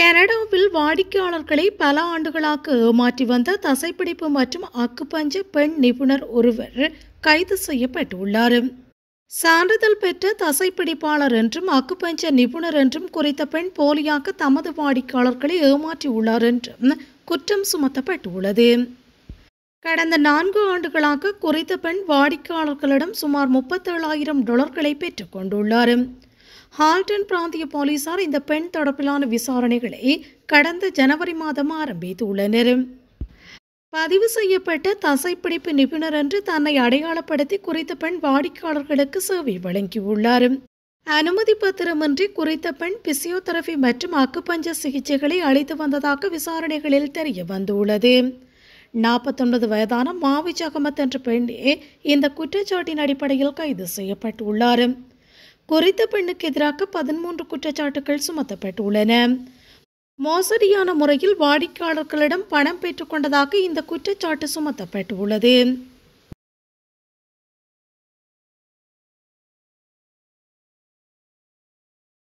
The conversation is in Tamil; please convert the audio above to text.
கனடாவில் வாடிக்கையாளர்களை பல ஆண்டுகளாக ஏமாற்றி வந்த தசைப்பிடிப்பு மற்றும் அக்குப்பஞ்ச பெண் நிபுணர் ஒருவர் கைது செய்யப்பட்டுள்ளார் சான்றிதழ் பெற்ற தசைப்பிடிப்பாளர் என்றும் அக்குப்பஞ்ச நிபுணர் என்றும் குறித்த பெண் போலியாக தமது வாடிக்கையாளர்களை ஏமாற்றியுள்ளார் என்றும் குற்றம் சுமத்தப்பட்டுள்ளது கடந்த நான்கு ஆண்டுகளாக குறித்த பெண் வாடிக்கையாளர்களிடம் சுமார் முப்பத்தேழாயிரம் டாலர்களை பெற்றுக்கொண்டுள்ளார் ஹால்டன் பிராந்திய போலீசார் இந்த பெண் தொடர்பிலான விசாரணைகளை கடந்த ஜனவரி மாதம் ஆரம்பித்துள்ளனர் பதிவு செய்யப்பட்ட தசைப்பிடிப்பு நிபுணர் என்று தன்னை அடையாளப்படுத்தி குறித்த பெண் வாடிக்கையாளர்களுக்கு சேவை வழங்கியுள்ளார் அனுமதி பத்திரமின்றி குறித்த பெண் பிசியோதெரபி மற்றும் அக்குப்பஞ்ச சிகிச்சைகளை அளித்து வந்ததாக விசாரணைகளில் தெரிய வந்துள்ளது நாற்பத்தொன்பது வயதான மாவி ஜகமத் என்ற பெண்ணே இந்த குற்றச்சாட்டின் அடிப்படையில் கைது செய்யப்பட்டுள்ளார் குறித்த பெண்ணுக்கு எதிராக பதிமூன்று குற்றச்சாட்டுகள் சுமத்தப்பட்டுள்ளன மோசடியான முறையில் வாடிக்கையாளர்களிடம் பணம் பெற்றுக்கொண்டதாக இந்த குற்றச்சாட்டு சுமத்தப்பட்டுள்ளது